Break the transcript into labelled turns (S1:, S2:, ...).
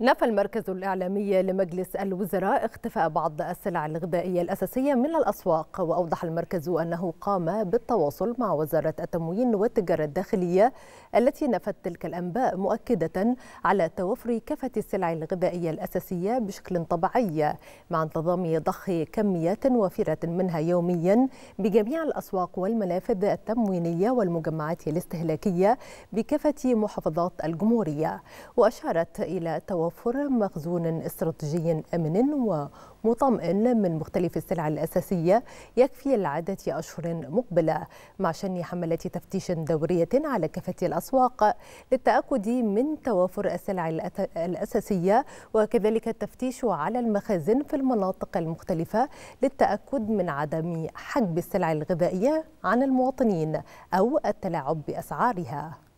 S1: نفى المركز الإعلامي لمجلس الوزراء اختفاء بعض السلع الغذائية الأساسية من الأسواق وأوضح المركز أنه قام بالتواصل مع وزارة التموين والتجارة الداخلية التي نفت تلك الأنباء مؤكدة على توفر كافة السلع الغذائية الأساسية بشكل طبيعي مع انتظام ضخ كميات وفيرة منها يوميا بجميع الأسواق والمنافذ التموينية والمجمعات الاستهلاكية بكافة محافظات الجمهورية وأشارت إلى توفر توفر مخزون استراتيجي امن ومطمئن من مختلف السلع الاساسيه يكفي لعده اشهر مقبله مع شن حملات تفتيش دوريه على كافه الاسواق للتاكد من توافر السلع الاساسيه وكذلك التفتيش على المخازن في المناطق المختلفه للتاكد من عدم حجب السلع الغذائيه عن المواطنين او التلاعب باسعارها